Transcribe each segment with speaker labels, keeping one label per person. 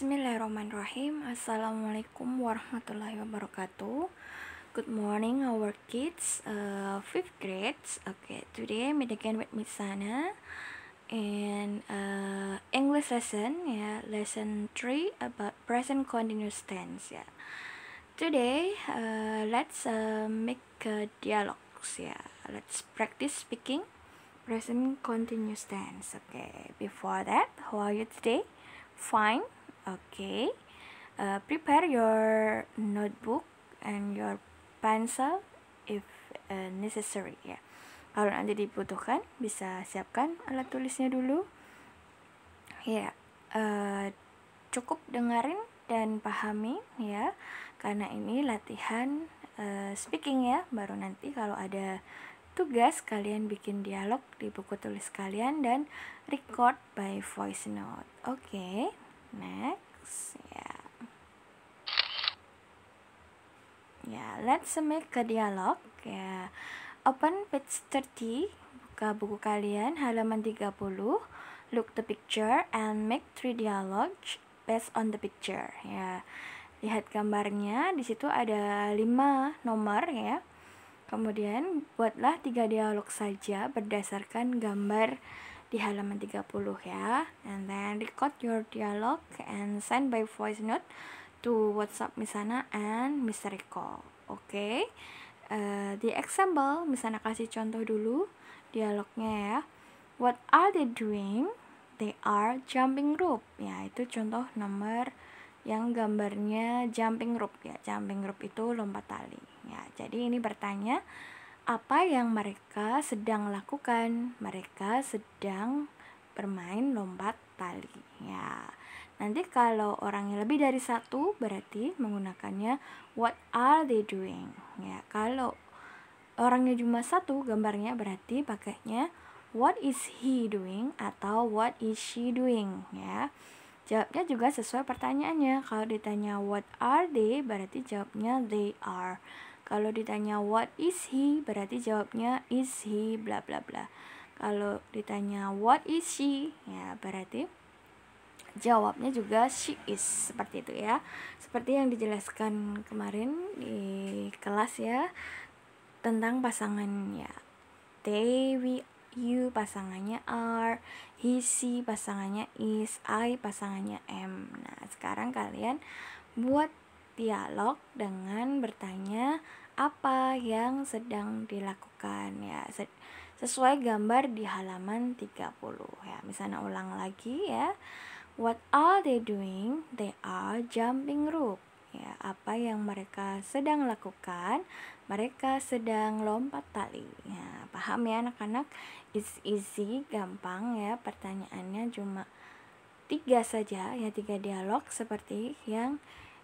Speaker 1: Bismillahirrahmanirrahim Assalamualaikum warahmatullahi wabarakatuh Good morning our kids uh, Fifth grades Okay, today meet again with Miss Sana And uh, English lesson yeah, Lesson 3 about present continuous tense yeah. Today, uh, let's uh, make a dialogues yeah. Let's practice speaking present continuous tense Okay, before that, how are you today? Fine Okay, uh, eh, prepare your notebook and your pencil if uh, necessary ya. Kalau nanti dibutuhkan bisa siapkan alat tulisnya dulu. Ya, yeah. uh, cukup dengerin dan pahami ya, karena ini latihan uh, speaking ya. Baru nanti kalau ada tugas kalian bikin dialog di buku tulis kalian dan record by voice note. Oke. Okay next ya ya let's make a dialog ya open page 30 buka buku kalian halaman 30 look the picture and make three dialogue based on the picture ya lihat gambarnya di situ ada 5 nomor ya kemudian buatlah tiga dialog saja berdasarkan gambar di halaman 30 ya. And then record your dialogue and send by voice note to WhatsApp Misana and Mr. Rico Oke. Okay? Uh, the example, Misana kasih contoh dulu dialognya ya. What are they doing? They are jumping rope. Ya, itu contoh nomor yang gambarnya jumping rope ya. Jumping rope itu lompat tali. Ya, jadi ini bertanya apa yang mereka sedang lakukan. Mereka sedang bermain lompat tali. Ya. Nanti kalau orangnya lebih dari satu berarti menggunakannya what are they doing. Ya, kalau orangnya cuma satu gambarnya berarti pakainya what is he doing atau what is she doing ya. Jawabnya juga sesuai pertanyaannya. Kalau ditanya what are they berarti jawabnya they are. Kalau ditanya what is he, berarti jawabnya is he bla bla bla. Kalau ditanya what is she, ya berarti jawabnya juga she is seperti itu ya. Seperti yang dijelaskan kemarin di kelas ya tentang pasangannya, ya. They we you pasangannya are, he she pasangannya is, I pasangannya am. Nah, sekarang kalian buat dialog dengan bertanya apa yang sedang dilakukan ya sesuai gambar di halaman 30 ya misalnya ulang lagi ya what are they doing they are jumping rope ya apa yang mereka sedang lakukan mereka sedang lompat tali ya paham ya anak-anak it's easy gampang ya pertanyaannya cuma tiga saja ya tiga dialog seperti yang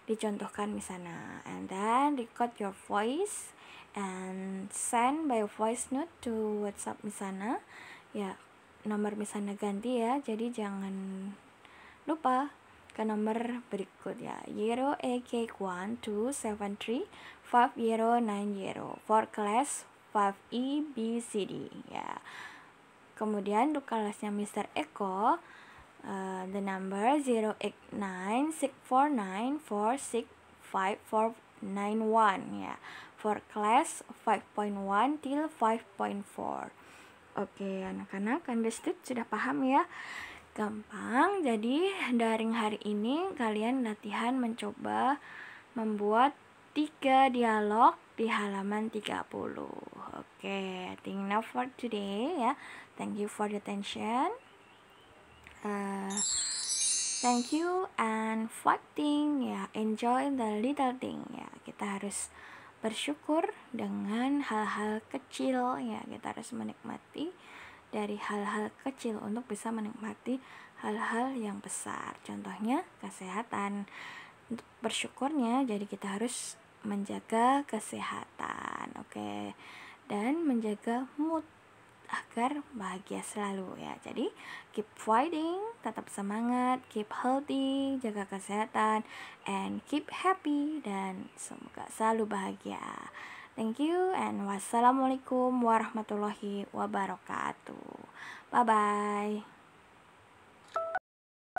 Speaker 1: dicontohkan di sana and then record your voice and send by voice note to WhatsApp Misana ya nomor Misana ganti ya jadi jangan lupa ke nomor berikut ya zero ek one two seven three five zero nine zero for class 5 E B C D ya kemudian untuk kelasnya Mister Eko Uh, the number one ya for class 5.1 till 5.4 oke okay, anak-anak understood sudah paham ya gampang jadi daring hari ini kalian latihan mencoba membuat tiga dialog di halaman 30 oke okay, think enough for today ya thank you for the attention uh, thank you and fighting ya ya enjoy the little thing ya kita harus bersyukur dengan hal-hal kecil ya kita harus menikmati dari hal-hal kecil untuk bisa menikmati hal-hal yang besar contohnya kesehatan untuk bersyukurnya jadi kita harus menjaga kesehatan oke okay? dan menjaga mood agar bahagia selalu ya. Jadi keep fighting, tetap semangat, keep healthy, jaga kesehatan, and keep happy dan semoga selalu bahagia. Thank you and wassalamualaikum warahmatullahi wabarakatuh. Bye bye.